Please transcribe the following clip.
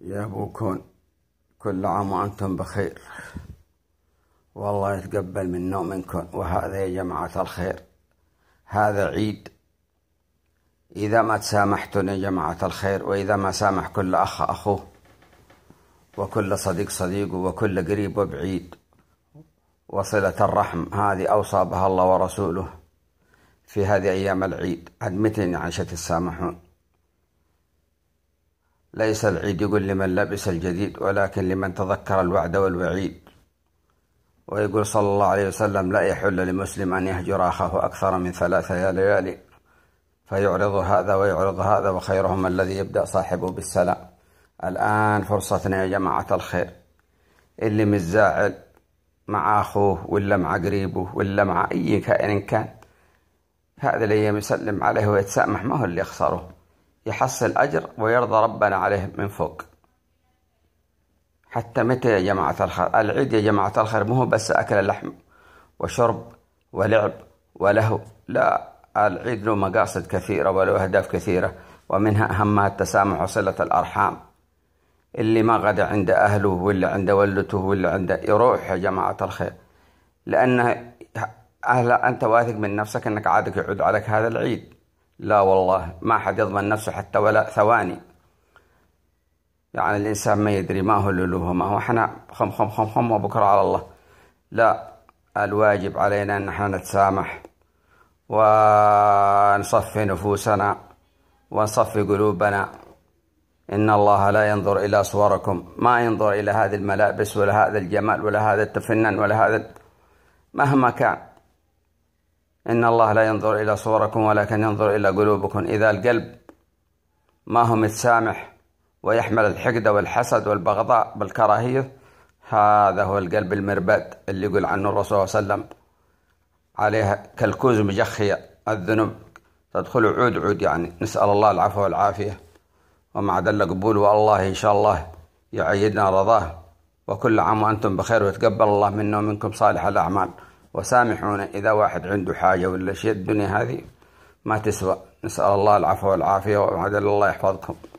يا كون كل عام وأنتم بخير والله يتقبل منا ومنكم وهذا يا جماعة الخير هذا عيد إذا ما تسامحتم يا جماعة الخير وإذا ما سامح كل أخ أخوه وكل صديق صديقه وكل قريب وبعيد وصلة الرحم هذه أوصى بها الله ورسوله في هذه أيام العيد أدمتني متى تسامحون ليس العيد يقول لمن لبس الجديد ولكن لمن تذكر الوعد والوعيد ويقول صلى الله عليه وسلم لا يحل لمسلم أن يهجر أخاه أكثر من ثلاثة ليالي فيعرض هذا ويعرض هذا وخيرهم الذي يبدأ صاحبه بالسلام الآن فرصتنا يا جماعة الخير اللي متزاعل مع أخوه ولا مع قريبه ولا مع أي كائن كان هذا اللي يسلم عليه ويتسامح ما هو اللي يخسره يحصل أجر ويرضى ربنا عليه من فوق حتى متى يا جماعة الخير العيد يا جماعة الخير مو بس أكل لحم وشرب ولعب ولهو لا العيد له مقاصد كثيرة وله أهداف كثيرة ومنها أهمها التسامح وصلة الأرحام اللي ما غدا عند أهله ولا عند ولته ولا عند يروح يا جماعة الخير لأن أهلا أنت واثق من نفسك أنك عادك يعود عليك هذا العيد لا والله ما حد يضمن نفسه حتى ولا ثواني يعني الإنسان ما يدري ما هو لولوه ما هو احنا خم خم خم خم وبكرة على الله لا الواجب علينا أن احنا نتسامح ونصفي نفوسنا ونصفي قلوبنا إن الله لا ينظر إلى صوركم ما ينظر إلى هذه الملابس ولا هذا الجمال ولا هذا التفنن ولا هذا مهما كان إن الله لا ينظر إلى صوركم ولكن ينظر إلى قلوبكم إذا القلب ما هو متسامح ويحمل الحقد والحسد والبغضاء بالكراهية هذا هو القلب المربد اللي يقول عنه الرسول صلى الله عليه وسلم عليها كالكوز مجخية الذنوب تدخل عود عود يعني نسأل الله العفو والعافية ومع ذلك قبول والله إن شاء الله يعيدنا رضاه وكل عام وأنتم بخير ويتقبل الله منا ومنكم صالح الأعمال وسامحونا إذا واحد عنده حاجة ولا شيء الدنيا هذه ما تسوى نسأل الله العفو والعافية وعدل الله يحفظكم